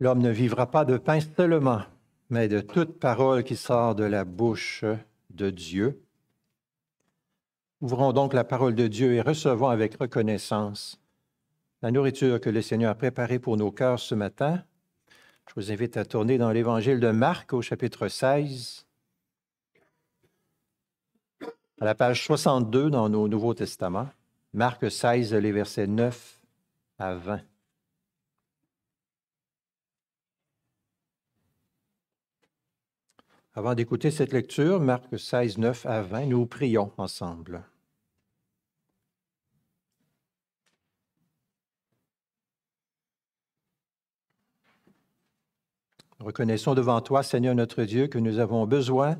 L'homme ne vivra pas de pain seulement, mais de toute parole qui sort de la bouche de Dieu. Ouvrons donc la parole de Dieu et recevons avec reconnaissance la nourriture que le Seigneur a préparée pour nos cœurs ce matin. Je vous invite à tourner dans l'Évangile de Marc au chapitre 16, à la page 62 dans nos Nouveaux Testaments. Marc 16, les versets 9 à 20. Avant d'écouter cette lecture, Marc 16, 9 à 20, nous prions ensemble. Reconnaissons devant toi, Seigneur notre Dieu, que nous avons besoin,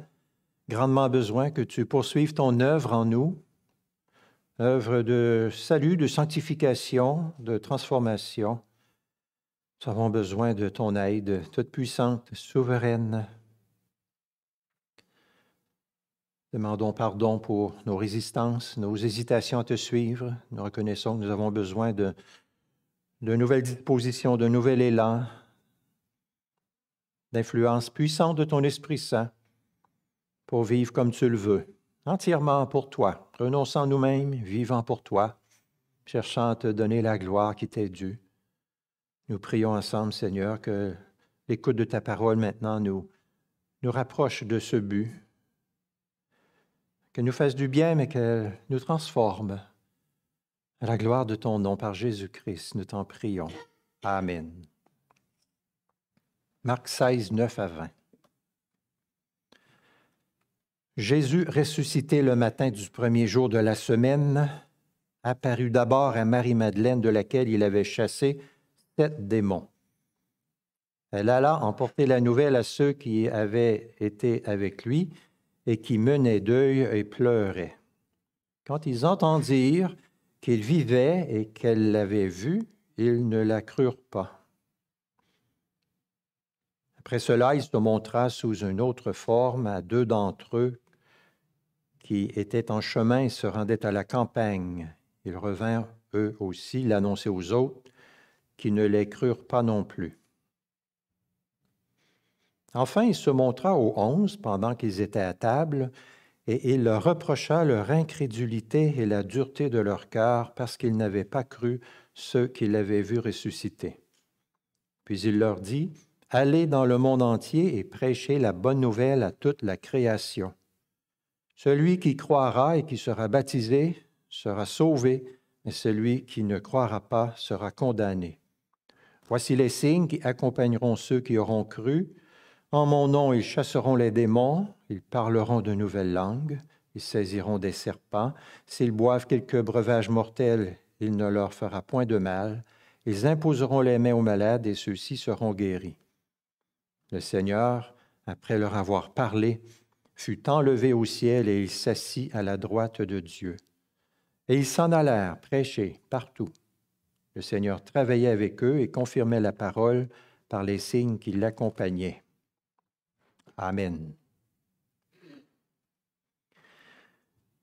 grandement besoin, que tu poursuives ton œuvre en nous, œuvre de salut, de sanctification, de transformation. Nous avons besoin de ton aide toute puissante, souveraine, Demandons pardon pour nos résistances, nos hésitations à te suivre. Nous reconnaissons que nous avons besoin de, de nouvelles dispositions, d'un nouvel élan, d'influence puissante de ton Esprit Saint pour vivre comme tu le veux, entièrement pour toi, renonçant nous-mêmes, vivant pour toi, cherchant à te donner la gloire qui t'est due. Nous prions ensemble, Seigneur, que l'écoute de ta parole maintenant nous, nous rapproche de ce but qu'elle nous fasse du bien, mais qu'elle nous transforme. À la gloire de ton nom, par Jésus-Christ, nous t'en prions. Amen. Marc 16, 9 à 20. Jésus ressuscité le matin du premier jour de la semaine, apparut d'abord à Marie-Madeleine, de laquelle il avait chassé sept démons. Elle alla emporter la nouvelle à ceux qui avaient été avec lui et qui menait deuil et pleurait. Quand ils entendirent qu'il vivait et qu'elle l'avait vu, ils ne la crurent pas. Après cela, il se montra sous une autre forme à deux d'entre eux qui étaient en chemin et se rendaient à la campagne. Ils revinrent eux aussi l'annoncer aux autres, qui ne les crurent pas non plus. Enfin, il se montra aux onze pendant qu'ils étaient à table, et il leur reprocha leur incrédulité et la dureté de leur cœur parce qu'ils n'avaient pas cru ceux qu'il avait vus ressusciter. Puis il leur dit, Allez dans le monde entier et prêchez la bonne nouvelle à toute la création. Celui qui croira et qui sera baptisé sera sauvé, mais celui qui ne croira pas sera condamné. Voici les signes qui accompagneront ceux qui auront cru. En mon nom, ils chasseront les démons, ils parleront de nouvelles langues, ils saisiront des serpents, s'ils boivent quelque breuvage mortel, il ne leur fera point de mal, ils imposeront les mains aux malades et ceux-ci seront guéris. Le Seigneur, après leur avoir parlé, fut enlevé au ciel et il s'assit à la droite de Dieu. Et ils s'en allèrent prêcher partout. Le Seigneur travaillait avec eux et confirmait la parole par les signes qui l'accompagnaient. Amen.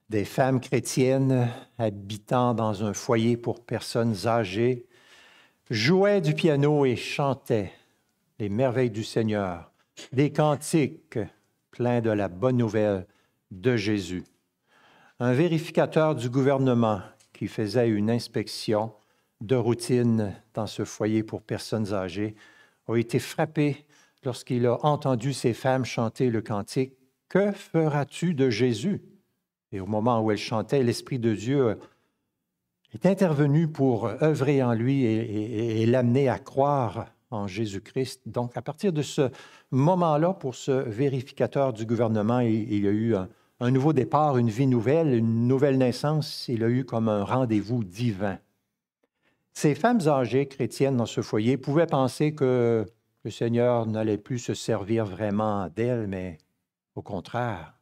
Des femmes chrétiennes habitant dans un foyer pour personnes âgées jouaient du piano et chantaient les merveilles du Seigneur, des cantiques pleins de la bonne nouvelle de Jésus. Un vérificateur du gouvernement qui faisait une inspection de routine dans ce foyer pour personnes âgées a été frappé lorsqu'il a entendu ces femmes chanter le cantique, Que feras-tu de Jésus Et au moment où elles chantaient, l'Esprit de Dieu euh, est intervenu pour œuvrer en lui et, l'amener à croire en Jésus-Christ. Donc, à partir de ce moment-là, pour ce vérificateur du gouvernement, il, y a eu un, un, nouveau départ, une vie nouvelle, une nouvelle naissance. Il a eu comme un rendez-vous divin. Ces femmes âgées chrétiennes dans ce foyer pouvaient penser que le Seigneur n'allait plus se servir vraiment d'elle, mais au contraire,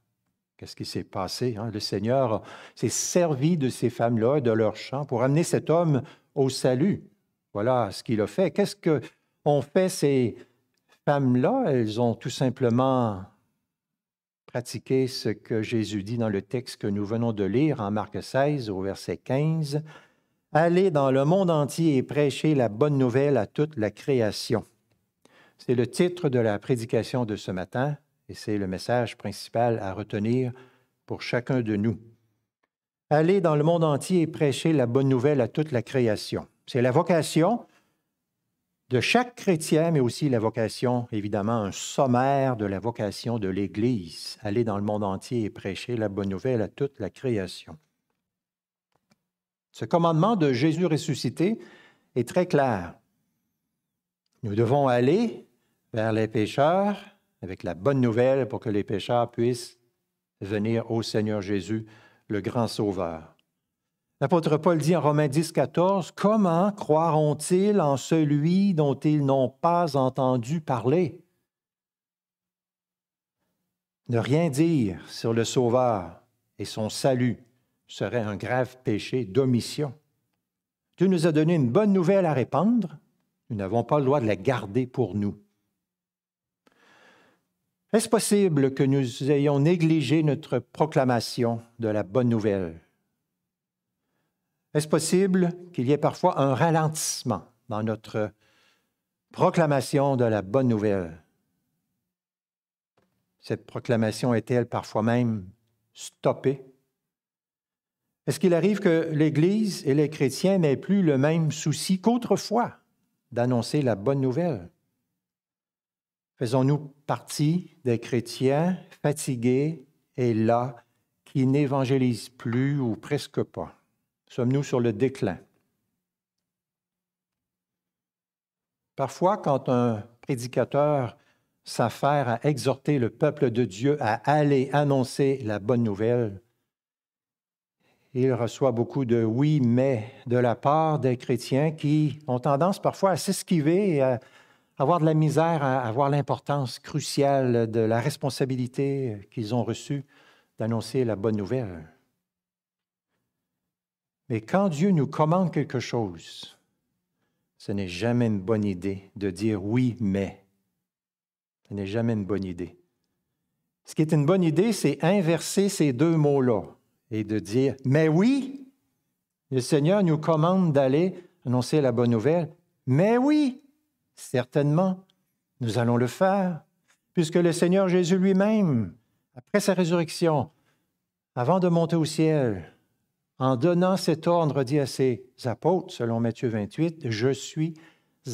qu'est-ce qui s'est passé? Hein? Le Seigneur s'est servi de ces femmes-là, de leur chant, pour amener cet homme au salut. Voilà ce qu'il a fait. Qu'est-ce qu'ont fait ces femmes-là? Elles ont tout simplement pratiqué ce que Jésus dit dans le texte que nous venons de lire en Marc 16 au verset 15. Allez dans le monde entier et prêchez la bonne nouvelle à toute la création. C'est le titre de la prédication de ce matin et c'est le message principal à retenir pour chacun de nous. Allez dans le monde entier et prêchez la bonne nouvelle à toute la création. C'est la vocation de chaque chrétien, mais aussi la vocation, évidemment, un sommaire de la vocation de l'Église. Aller dans le monde entier et prêcher la bonne nouvelle à toute la création. Ce commandement de Jésus ressuscité est très clair. Nous devons aller vers les pécheurs avec la bonne nouvelle pour que les pécheurs puissent venir au Seigneur Jésus, le grand Sauveur. L'apôtre Paul dit en Romains 10, 14, Comment croiront-ils en celui dont ils n'ont pas entendu parler? Ne rien dire sur le Sauveur et son salut serait un grave péché d'omission. Dieu nous a donné une bonne nouvelle à répandre. Nous n'avons pas le droit de la garder pour nous. Est-ce possible que nous ayons négligé notre proclamation de la bonne nouvelle? Est-ce possible qu'il y ait parfois un ralentissement dans notre proclamation de la bonne nouvelle? Cette proclamation est-elle parfois même stoppée? Est-ce qu'il arrive que l'Église et les chrétiens n'aient plus le même souci qu'autrefois d'annoncer la bonne nouvelle? Faisons-nous partie des chrétiens fatigués et là qui n'évangélisent plus ou presque pas? Sommes-nous sur le déclin? Parfois, quand un prédicateur s'affaire à exhorter le peuple de Dieu à aller annoncer la bonne nouvelle, il reçoit beaucoup de oui, mais de la part des chrétiens qui ont tendance parfois à s'esquiver et à avoir de la misère à, l'importance cruciale de la responsabilité qu'ils ont reçue d'annoncer la bonne nouvelle. Mais quand Dieu nous commande quelque chose, ce n'est jamais une bonne idée de dire oui, mais. Ce n'est jamais une bonne idée. Ce qui est une bonne idée, c'est inverser ces deux mots-là et de dire, mais oui, le Seigneur nous commande d'aller annoncer la bonne nouvelle, mais oui, Certainement, nous allons le faire, puisque le Seigneur Jésus lui-même, après sa résurrection, avant de monter au ciel, en donnant cet ordre, dit à ses apôtres, selon Matthieu 28, Je suis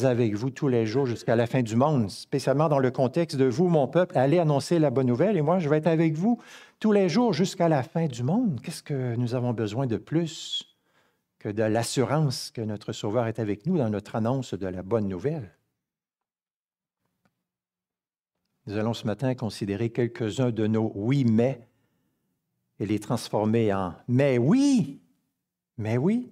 avec vous tous les jours jusqu'à la fin du monde, spécialement dans le contexte de vous, mon peuple, allez annoncer la bonne nouvelle et moi, je vais être avec vous tous les jours jusqu'à la fin du monde. Qu'est-ce que nous avons besoin de plus que de l'assurance que notre Sauveur est avec nous dans notre annonce de la bonne nouvelle? Nous allons ce matin considérer quelques-uns de nos oui mais et les transformer en mais oui, mais oui.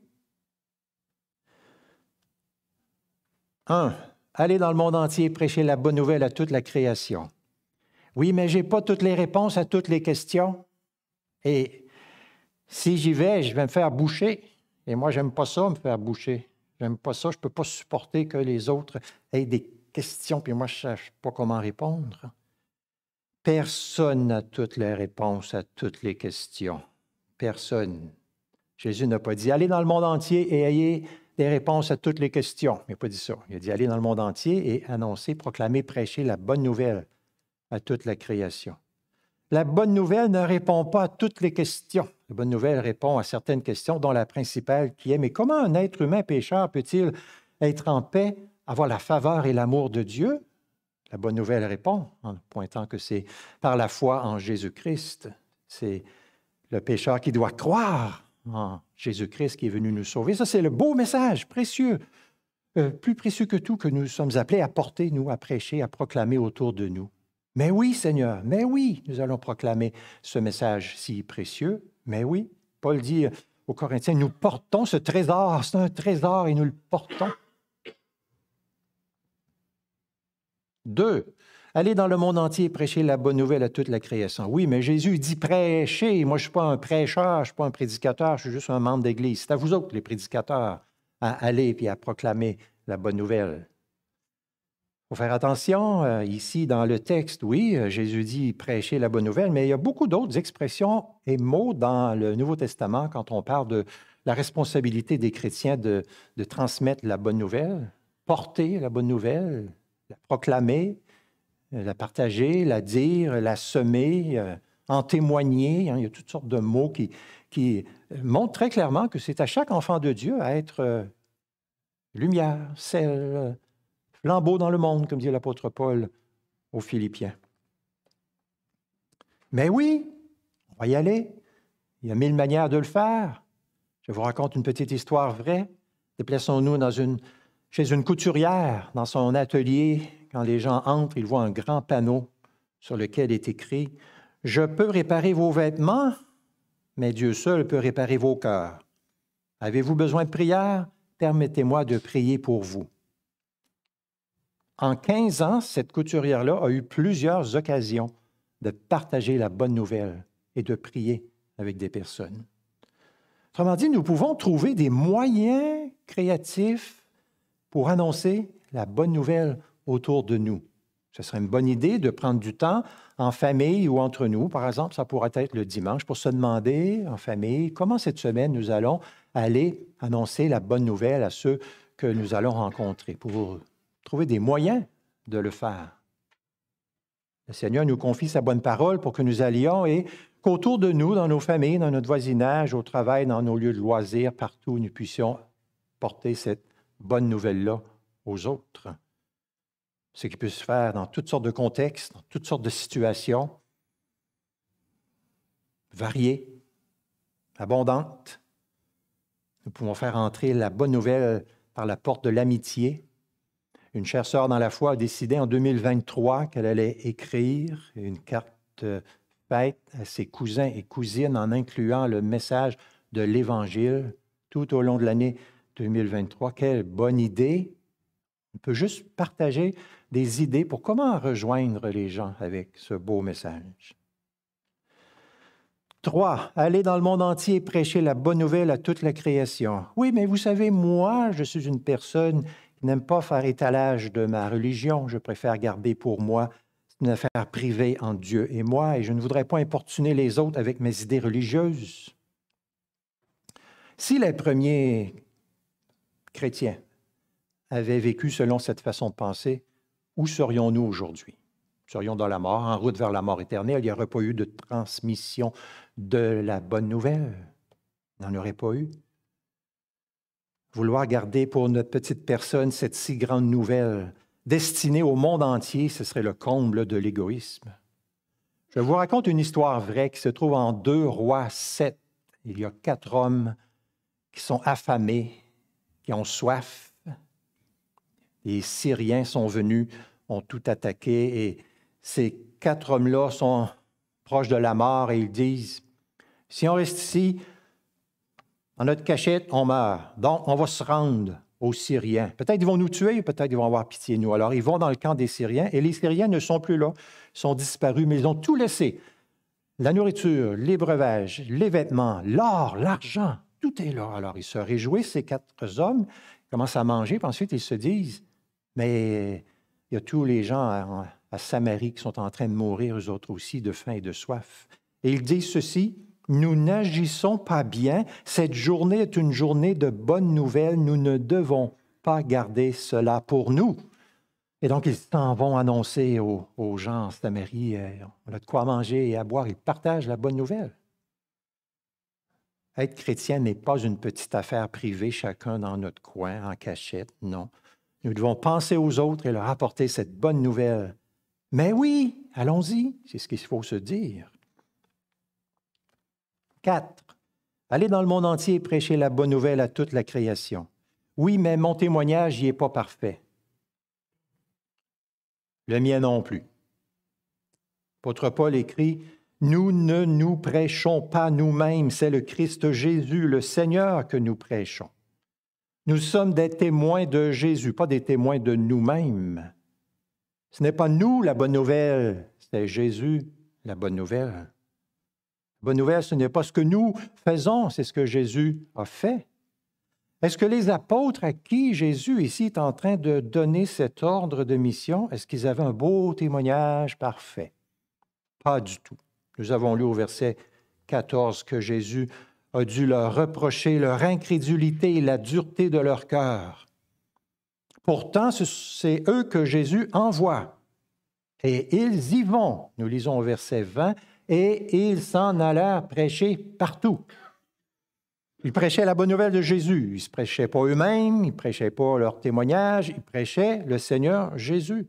Un, aller dans le monde entier prêcher la bonne nouvelle à toute la création. Oui, mais je n'ai pas toutes les réponses à toutes les questions. Et si j'y vais, je vais me faire boucher. Et moi, j'aime pas ça, me faire boucher. J'aime pas ça. Je peux pas supporter que les autres aient des question, puis moi, je ne cherche pas comment répondre. Personne n'a toutes les réponses à toutes les questions. Personne. Jésus n'a pas dit allez dans le monde entier et ayez des réponses à toutes les questions. Il n'a pas dit ça. Il a dit allez dans le monde entier et annoncer, proclamer, prêcher la bonne nouvelle à toute la création. La bonne nouvelle ne répond pas à toutes les questions. La bonne nouvelle répond à certaines questions, dont la principale qui est Mais comment un être humain pécheur peut-il être en paix avoir la faveur et l'amour de Dieu? La bonne nouvelle répond en pointant que c'est par la foi en Jésus-Christ. C'est le pécheur qui doit croire en Jésus-Christ qui est venu nous sauver. Ça, c'est le beau message précieux, euh, plus précieux que tout, que nous sommes appelés à porter, nous, à prêcher, à proclamer autour de nous. Mais oui, Seigneur, mais oui, nous allons proclamer ce message si précieux. Mais oui, Paul dit aux Corinthiens, nous portons ce trésor, c'est un trésor et nous le portons. Deux, Allez dans le monde entier et prêcher la bonne nouvelle à toute la création. Oui, mais Jésus dit prêcher. Moi, je ne suis pas un prêcheur, je ne suis pas un prédicateur, je suis juste un membre d'Église. C'est à vous autres, les prédicateurs, à aller et à proclamer la bonne nouvelle. Il faut faire attention, euh, ici, dans le texte, oui, euh, Jésus dit prêcher la bonne nouvelle, mais il y a beaucoup d'autres expressions et mots dans le Nouveau Testament quand on parle de la responsabilité des chrétiens de transmettre la bonne nouvelle, porter la bonne nouvelle, la proclamer, euh, la partager, la dire, la semer, euh, en témoigner. Hein. il y a toutes sortes de mots qui, qui euh, montrent très clairement que c'est à chaque enfant de Dieu à être lumière, sel, flambeau dans le monde, comme dit l'apôtre Paul aux Philippiens. Mais oui, on va y aller. Il y a mille manières de le faire. Je vous raconte une petite histoire vraie. Déplaçons-nous dans une chez une couturière dans son atelier, quand les gens entrent, ils voient un grand panneau sur lequel est écrit Je peux réparer vos vêtements, mais Dieu seul peut réparer vos cœurs. Avez-vous besoin de prière? Permettez-moi de prier pour vous. En 15 ans, cette couturière-là a eu plusieurs occasions de partager la bonne nouvelle et de prier avec des personnes. Autrement dit, nous pouvons trouver des moyens créatifs pour annoncer la bonne nouvelle autour de nous. Ce serait une bonne idée de prendre du temps en famille ou entre nous, par exemple, ça pourrait être le dimanche, pour se demander en famille comment cette semaine nous allons aller annoncer la bonne nouvelle à ceux que nous allons rencontrer, pour trouver des moyens de le faire. Le Seigneur nous confie sa bonne parole pour que nous allions et qu'autour de nous, dans nos familles, dans notre voisinage, au travail, dans nos lieux de loisirs, partout, nous puissions porter cette bonne nouvelle-là aux autres. Ce qui peut se faire dans toutes sortes de contextes, dans toutes sortes de situations variées, abondantes. Nous pouvons faire entrer la bonne nouvelle par la porte de l'amitié. Une chère sœur dans la foi a décidé en 2023 qu'elle allait écrire une carte euh, fête à ses cousins et cousines en incluant le message de l'Évangile tout au long de l'année 2023. Quelle bonne idée! On peut juste partager des idées pour comment rejoindre les gens avec ce beau message. 3 aller dans le monde entier et prêcher la bonne nouvelle à toute la création. Oui, mais vous savez, moi, je suis une personne qui n'aime pas faire étalage de ma religion. Je préfère garder pour moi une affaire privée entre Dieu et moi, et je ne voudrais pas importuner les autres avec mes idées religieuses. Si les premiers chrétiens avaient vécu selon cette façon de penser, où serions-nous aujourd'hui? serions dans la mort, en route vers la mort éternelle. Il n'y aurait pas eu de transmission de la bonne nouvelle. Il n'en aurait pas eu. Vouloir garder pour notre petite personne cette si grande nouvelle destinée au monde entier, ce serait le comble de l'égoïsme. Je vous raconte une histoire vraie qui se trouve en Deux rois sept. Il y a quatre hommes qui sont affamés qui ont soif. Les Syriens sont venus, ont tout attaqué et ces quatre hommes-là sont proches de la mort et ils disent, si on reste ici, en notre cachette, on meurt. Donc, on va se rendre aux Syriens. Peut-être ils vont nous tuer, peut-être ils vont avoir pitié de nous. Alors, ils vont dans le camp des Syriens et les Syriens ne sont plus là, sont disparus, mais ils ont tout laissé. La nourriture, les breuvages, les vêtements, l'or, l'argent. Alors, ils se réjouissent, ces quatre hommes, ils commencent à manger, puis ensuite, ils se disent, mais il y a tous les gens à, Samarie qui sont en train de mourir, eux autres aussi, de faim et de soif. Et ils disent ceci, nous n'agissons pas bien, cette journée est une journée de bonnes nouvelles, nous ne devons pas garder cela pour nous. Et donc, ils s'en vont annoncer aux, gens en Samarie, euh, on a de quoi manger et à boire, ils partagent la bonne nouvelle. Être chrétien n'est pas une petite affaire privée, chacun dans notre coin, en cachette, non. Nous devons penser aux autres et leur apporter cette bonne nouvelle. Mais oui, allons-y, c'est ce qu'il faut se dire. 4. Allez dans le monde entier et prêcher la bonne nouvelle à toute la création. Oui, mais mon témoignage n'y est pas parfait. Le mien non plus. Votre Paul écrit nous ne nous prêchons pas nous-mêmes, c'est le Christ Jésus, le Seigneur que nous prêchons. Nous sommes des témoins de Jésus, pas des témoins de nous-mêmes. Ce n'est pas nous la bonne nouvelle, c'est Jésus la bonne nouvelle. La bonne nouvelle, ce n'est pas ce que nous faisons, c'est ce que Jésus a fait. Est-ce que les apôtres à qui Jésus ici est en train de donner cet ordre de mission, est-ce qu'ils avaient un beau témoignage parfait? Pas du tout. Nous avons lu au verset 14 que Jésus a dû leur reprocher leur incrédulité et la dureté de leur cœur. Pourtant, c'est eux que Jésus envoie. Et ils y vont, nous lisons au verset 20, et ils s'en allèrent prêcher partout. Ils prêchaient la bonne nouvelle de Jésus. Ils ne se prêchaient pas eux-mêmes, ils ne prêchaient pas leur témoignage, ils prêchaient le Seigneur Jésus.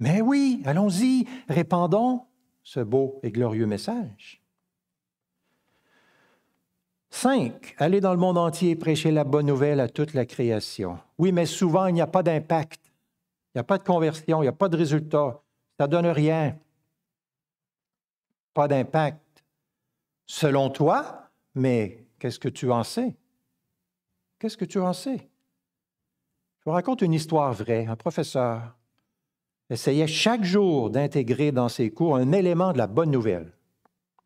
Mais oui, allons-y, répandons ce beau et glorieux message. 5. Aller dans le monde entier et prêcher la bonne nouvelle à toute la création. Oui, mais souvent, il n'y a pas d'impact. Il n'y a pas de conversion, il n'y a pas de résultat. Ça ne donne rien. Pas d'impact. Selon toi, mais qu'est-ce que tu en sais? Qu'est-ce que tu en sais? Je vous raconte une histoire vraie. Un professeur essayait chaque jour d'intégrer dans ses cours un élément de la bonne nouvelle.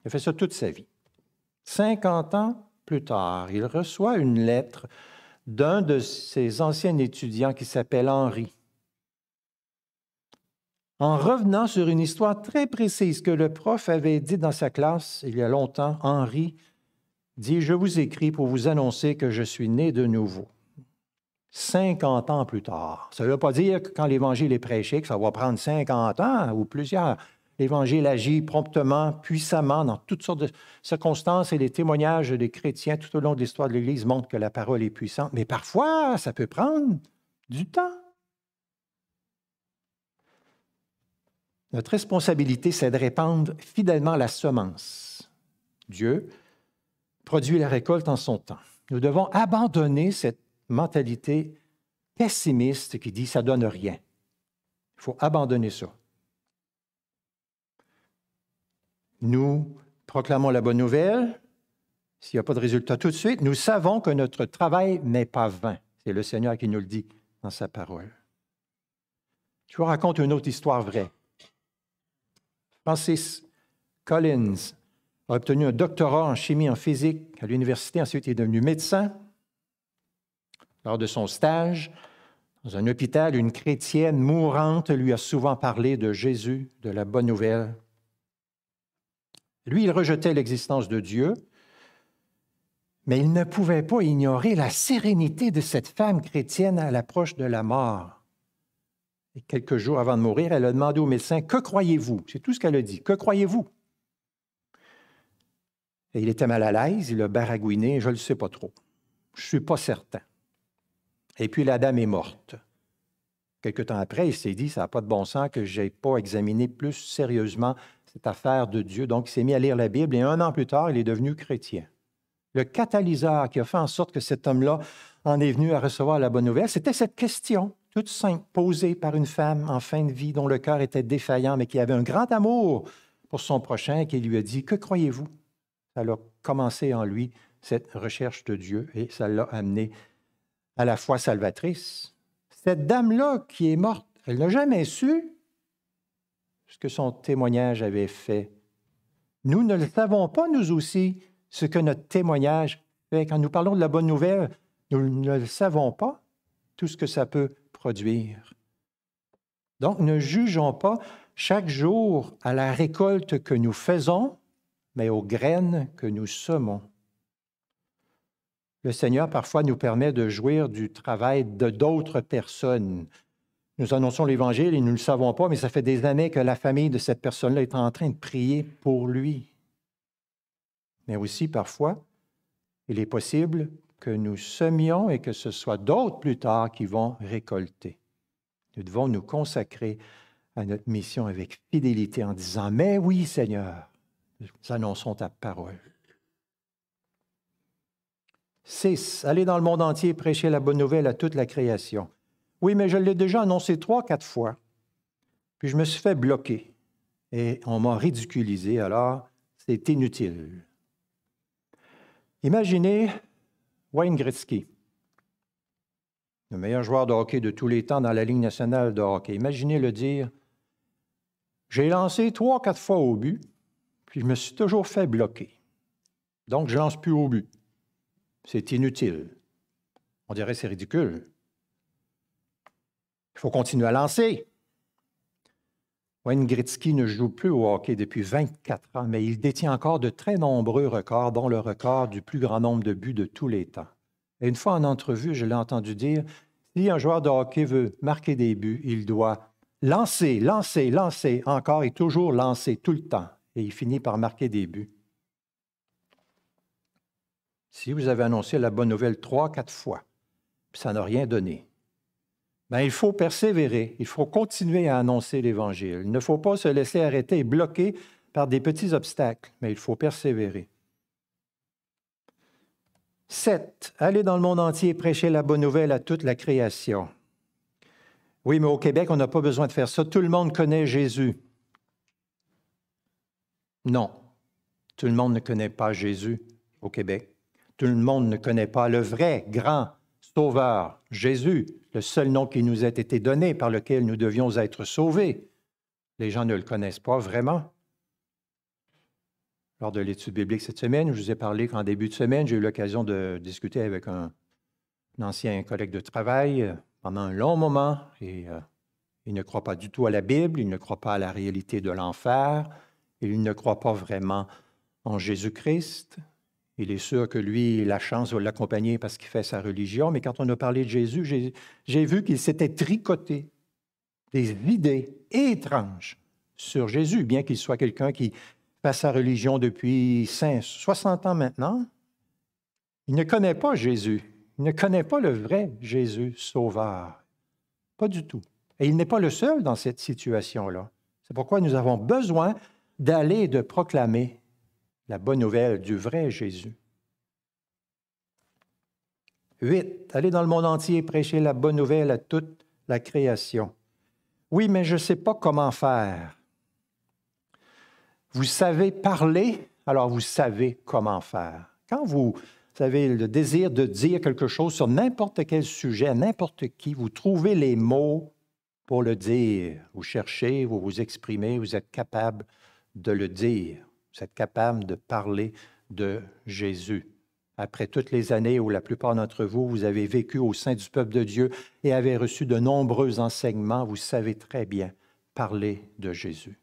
Il fait ça toute sa vie. 50 ans plus tard, il reçoit une lettre d'un de ses anciens étudiants qui s'appelle Henri. En revenant sur une histoire très précise que le prof avait dit dans sa classe il y a longtemps, Henri dit Je vous écris pour vous annoncer que je suis né de nouveau. 50 ans plus tard. Ça ne veut pas dire que quand l'Évangile est prêché, que ça va prendre 50 ans ou plusieurs. L'Évangile agit promptement, puissamment, dans toutes sortes de circonstances et les témoignages des chrétiens tout au long de l'histoire de l'Église montrent que la parole est puissante. Mais parfois, ça peut prendre du temps. Notre responsabilité, c'est de répandre fidèlement la semence. Dieu produit la récolte en son temps. Nous devons abandonner cette mentalité pessimiste qui dit ça donne rien. Il faut abandonner ça. Nous proclamons la bonne nouvelle. S'il n'y a pas de résultat tout de suite, nous savons que notre travail n'est pas vain. C'est le Seigneur qui nous le dit dans sa parole. Je vous raconte une autre histoire vraie. Francis Collins a obtenu un doctorat en chimie en physique à l'université, ensuite il est devenu médecin. Lors de son stage, dans un hôpital, une chrétienne mourante lui a souvent parlé de Jésus, de la bonne nouvelle. Lui, il rejetait l'existence de Dieu, mais il ne pouvait pas ignorer la sérénité de cette femme chrétienne à l'approche de la mort. Et quelques jours avant de mourir, elle a demandé au médecin Que croyez-vous C'est tout ce qu'elle a dit. Que croyez-vous Et il était mal à l'aise, il a baragouiné Je ne le sais pas trop. Je ne suis pas certain. Et puis la dame est morte. Quelque temps après, il s'est dit, ça n'a pas de bon sens que je pas examiné plus sérieusement cette affaire de Dieu. Donc, il s'est mis à lire la Bible et un an plus tard, il est devenu chrétien. Le catalyseur qui a fait en sorte que cet homme-là en est venu à recevoir la bonne nouvelle, c'était cette question, toute simple, posée par une femme en fin de vie dont le cœur était défaillant, mais qui avait un grand amour pour son prochain et qui lui a dit, que croyez-vous? Ça a commencé en lui cette recherche de Dieu et ça l'a amené à la fois salvatrice. Cette dame-là qui est morte, elle n'a jamais su ce que son témoignage avait fait. Nous ne le savons pas, nous aussi, ce que notre témoignage fait. Quand nous parlons de la bonne nouvelle, nous ne le savons pas, tout ce que ça peut produire. Donc, ne jugeons pas chaque jour à la récolte que nous faisons, mais aux graines que nous semons le Seigneur parfois nous permet de jouir du travail de d'autres personnes. Nous annonçons l'Évangile et nous ne le savons pas, mais ça fait des années que la famille de cette personne-là est en train de prier pour lui. Mais aussi parfois, il est possible que nous semions et que ce soit d'autres plus tard qui vont récolter. Nous devons nous consacrer à notre mission avec fidélité en disant, mais oui Seigneur, nous annonçons ta parole. 6. Aller dans le monde entier prêcher la bonne nouvelle à toute la création. Oui, mais je l'ai déjà annoncé trois, quatre fois. Puis je me suis fait bloquer. Et on m'a ridiculisé, alors c'est inutile. Imaginez Wayne Gretzky, le meilleur joueur de hockey de tous les temps dans la Ligue nationale de hockey. Imaginez le dire J'ai lancé trois, quatre fois au but, puis je me suis toujours fait bloquer. Donc, je lance plus au but c'est inutile. On dirait c'est ridicule. Il faut continuer à lancer. Wayne Gretzky ne joue plus au hockey depuis 24 ans, mais il détient encore de très nombreux records, dont le record du plus grand nombre de buts de tous les temps. Et une fois en entrevue, je l'ai entendu dire si un joueur de hockey veut marquer des buts, il doit lancer, lancer, lancer, encore et toujours lancer tout le temps. Et il finit par marquer des buts si vous avez annoncé la bonne nouvelle trois, quatre fois, puis ça n'a rien donné, mais ben, il faut persévérer, il faut continuer à annoncer l'Évangile. Il ne faut pas se laisser arrêter et bloquer par des petits obstacles, mais il faut persévérer. 7. Aller dans le monde entier et prêcher la bonne nouvelle à toute la création. Oui, mais au Québec, on n'a pas besoin de faire ça. Tout le monde connaît Jésus. Non, tout le monde ne connaît pas Jésus au Québec. Tout le monde ne connaît pas le vrai grand Sauveur, Jésus, le seul nom qui nous a été donné par lequel nous devions être sauvés. Les gens ne le connaissent pas vraiment. Lors de l'étude biblique cette semaine, je vous ai parlé qu'en début de semaine, j'ai eu l'occasion de discuter avec un, ancien collègue de travail euh, pendant un long moment et euh, il ne croit pas du tout à la Bible, il ne croit pas à la réalité de l'enfer, il ne croit pas vraiment en Jésus-Christ, il est sûr que lui, la chance va l'accompagner parce qu'il fait sa religion, mais quand on a parlé de Jésus, j'ai vu qu'il s'était tricoté des idées étranges sur Jésus, bien qu'il soit quelqu'un qui fait sa religion depuis 60 ans maintenant. Il ne connaît pas Jésus. Il ne connaît pas le vrai Jésus sauveur. Pas du tout. Et il n'est pas le seul dans cette situation-là. C'est pourquoi nous avons besoin d'aller et de proclamer la bonne nouvelle du vrai Jésus. 8. Allez dans le monde entier et prêchez la bonne nouvelle à toute la création. Oui, mais je ne sais pas comment faire. Vous savez parler, alors vous savez comment faire. Quand vous avez le désir de dire quelque chose sur n'importe quel sujet, n'importe qui, vous trouvez les mots pour le dire. Vous cherchez, vous vous exprimez, vous êtes capable de le dire. Vous êtes capable de parler de Jésus. Après toutes les années où la plupart d'entre vous, vous avez vécu au sein du peuple de Dieu et avez reçu de nombreux enseignements, vous savez très bien parler de Jésus.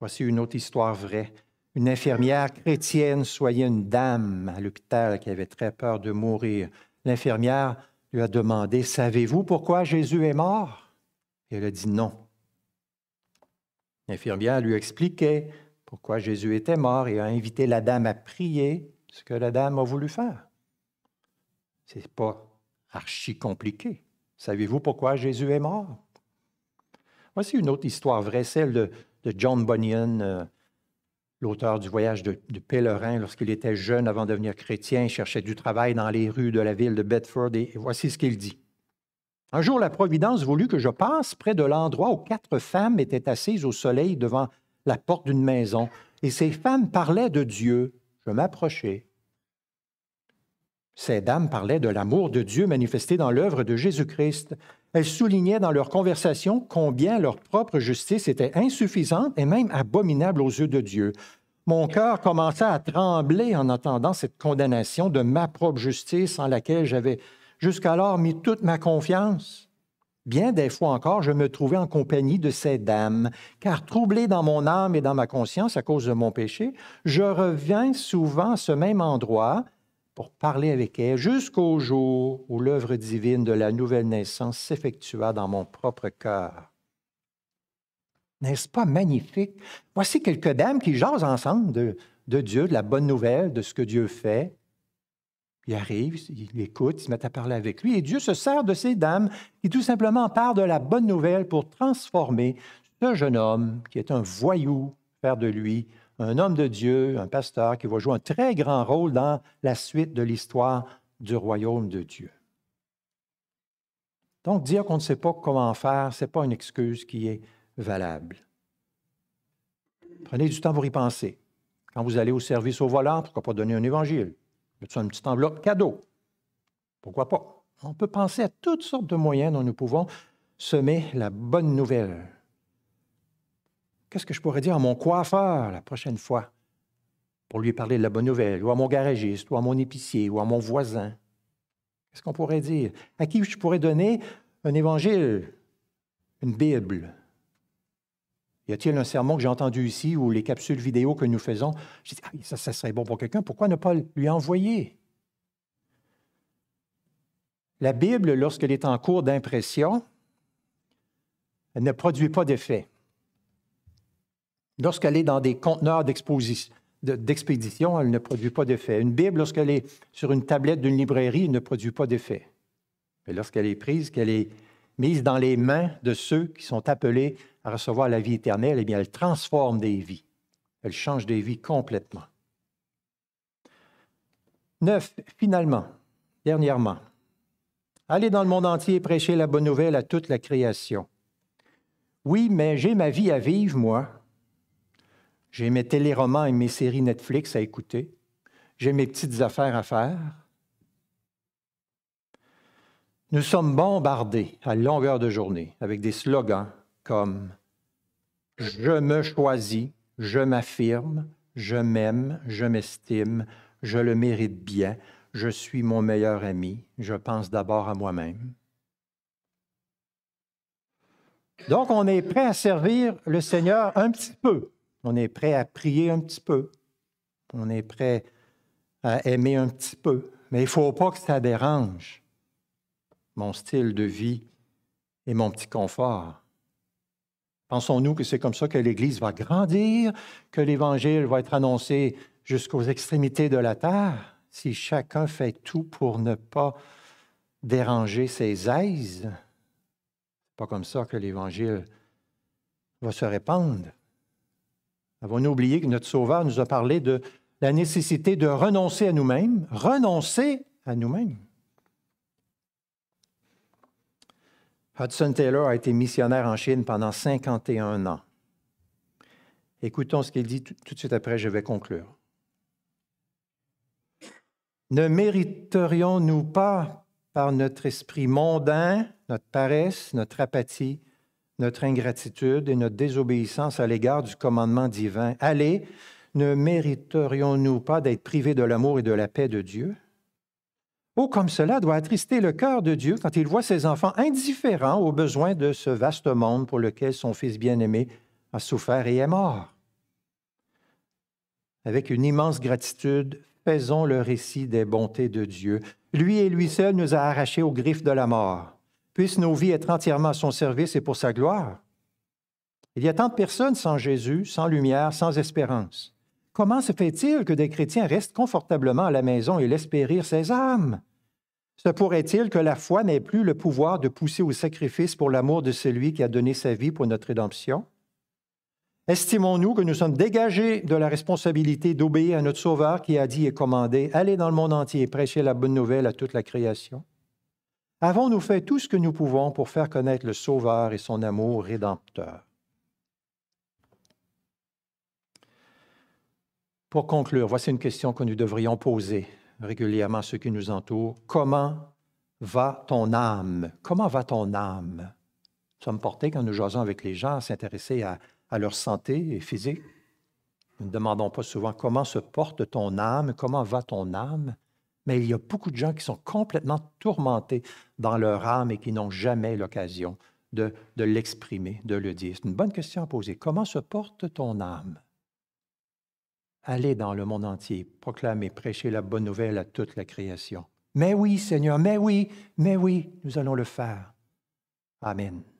Voici une autre histoire vraie. Une infirmière chrétienne soignait une dame à l'hôpital qui avait très peur de mourir. L'infirmière lui a demandé, Savez-vous pourquoi Jésus est mort? elle a dit non. L'infirmière lui expliquait pourquoi Jésus était mort et a invité la dame à prier ce que la dame a voulu faire. C'est pas archi compliqué. Savez-vous pourquoi Jésus est mort? Voici une autre histoire vraie, celle de, John Bunyan, euh, l'auteur du voyage de, pèlerin lorsqu'il était jeune avant de devenir chrétien, cherchait du travail dans les rues de la ville de Bedford et voici ce qu'il dit. Un jour, la Providence voulut que je passe près de l'endroit où quatre femmes étaient assises au soleil devant la porte d'une maison, et ces femmes parlaient de Dieu. Je m'approchai. Ces dames parlaient de l'amour de Dieu manifesté dans l'œuvre de Jésus-Christ. Elles soulignaient dans leur conversation combien leur propre justice était insuffisante et même abominable aux yeux de Dieu. Mon cœur commença à trembler en entendant cette condamnation de ma propre justice en laquelle j'avais jusqu'alors mis toute ma confiance. Bien des fois encore, je me trouvais en compagnie de ces dames, car troublé dans mon âme et dans ma conscience à cause de mon péché, je reviens souvent à ce même endroit pour parler avec elles jusqu'au jour où l'œuvre divine de la nouvelle naissance s'effectua dans mon propre cœur. N'est-ce pas magnifique? Voici quelques dames qui jasent ensemble de Dieu, de la bonne nouvelle, de ce que Dieu fait. Il arrive, il écoute, il se met à parler avec lui, et Dieu se sert de ces dames qui tout simplement partent de la bonne nouvelle pour transformer ce jeune homme qui est un voyou, faire de lui un homme de Dieu, un pasteur qui va jouer un très grand rôle dans la suite de l'histoire du royaume de Dieu. Donc dire qu'on ne sait pas comment faire, ce n'est pas une excuse qui est valable. Prenez du temps pour y penser. Quand vous allez au service au volant, pourquoi pas donner un évangile? C'est un une petite enveloppe cadeau? Pourquoi pas? On peut penser à toutes sortes de moyens dont nous pouvons semer la bonne nouvelle. Qu'est-ce que je pourrais dire à mon coiffeur la prochaine fois pour lui parler de la bonne nouvelle, ou à mon garagiste, ou à mon épicier, ou à mon voisin? Qu'est-ce qu'on pourrait dire? À qui je pourrais donner un évangile, une Bible, y a-t-il un sermon que j'ai entendu ici ou les capsules vidéo que nous faisons? Je dis, ah, ça, ça serait bon pour quelqu'un, pourquoi ne pas lui envoyer? La Bible, lorsqu'elle est en cours d'impression, elle ne produit pas d'effet. Lorsqu'elle est dans des conteneurs d'expédition, elle ne produit pas d'effet. Une Bible, lorsqu'elle est sur une tablette d'une librairie, elle ne produit pas d'effet. Mais lorsqu'elle est prise, qu'elle est mise dans les mains de ceux qui sont appelés à recevoir la vie éternelle, et eh bien, elle transforme des vies. Elle change des vies complètement. Neuf, finalement, dernièrement, allez dans le monde entier prêcher la bonne nouvelle à toute la création. Oui, mais j'ai ma vie à vivre, moi. J'ai mes téléromans et mes séries Netflix à écouter. J'ai mes petites affaires à faire. Nous sommes bombardés à longueur de journée avec des slogans comme Je me choisis, je m'affirme, je m'aime, je m'estime, je le mérite bien, je suis mon meilleur ami, je pense d'abord à moi-même. Donc, on est prêt à servir le Seigneur un petit peu. On est prêt à prier un petit peu. On est prêt à aimer un petit peu. Mais il ne faut pas que ça dérange mon style de vie et mon petit confort. Pensons-nous que c'est comme ça que l'Église va grandir, que l'Évangile va être annoncé jusqu'aux extrémités de la terre, si chacun fait tout pour ne pas déranger ses aises? pas comme ça que l'Évangile va se répandre. Avons-nous oublié que notre Sauveur nous a parlé de la nécessité de renoncer à nous-mêmes, renoncer à nous-mêmes? Hudson Taylor a été missionnaire en Chine pendant 51 ans. Écoutons ce qu'il dit tout, de suite après, je vais conclure. Ne mériterions-nous pas par notre esprit mondain, notre paresse, notre apathie, notre ingratitude et notre désobéissance à l'égard du commandement divin. Allez, ne mériterions-nous pas d'être privés de l'amour et de la paix de Dieu? Oh, comme cela doit attrister le cœur de Dieu quand il voit ses enfants indifférents aux besoins de ce vaste monde pour lequel son Fils bien-aimé a souffert et est mort. Avec une immense gratitude, faisons le récit des bontés de Dieu. Lui et lui seul nous a arrachés aux griffes de la mort. Puissent nos vies être entièrement à son service et pour sa gloire. Il y a tant de personnes sans Jésus, sans lumière, sans espérance. Comment se fait-il que des chrétiens restent confortablement à la maison et laissent périr ces âmes? Se pourrait-il que la foi n'ait plus le pouvoir de pousser au sacrifice pour l'amour de celui qui a donné sa vie pour notre rédemption? Estimons-nous que nous sommes dégagés de la responsabilité d'obéir à notre Sauveur qui a dit et commandé Allez dans le monde entier et prêchez la bonne nouvelle à toute la création? Avons-nous fait tout ce que nous pouvons pour faire connaître le Sauveur et son amour rédempteur? Pour conclure, voici une question que nous devrions poser régulièrement à ceux qui nous entourent. Comment va ton âme? Comment va ton âme? Nous sommes portés, quand nous jasons avec les gens, à s'intéresser à, leur santé physique. Nous ne demandons pas souvent comment se porte ton âme, comment va ton âme, mais il y a beaucoup de gens qui sont complètement tourmentés dans leur âme et qui n'ont jamais l'occasion de, de l'exprimer, de le dire. C'est une bonne question à poser. Comment se porte ton âme? Allez dans le monde entier, proclamez, prêchez la bonne nouvelle à toute la création. Mais oui, Seigneur, mais oui, mais oui, nous allons le faire. Amen.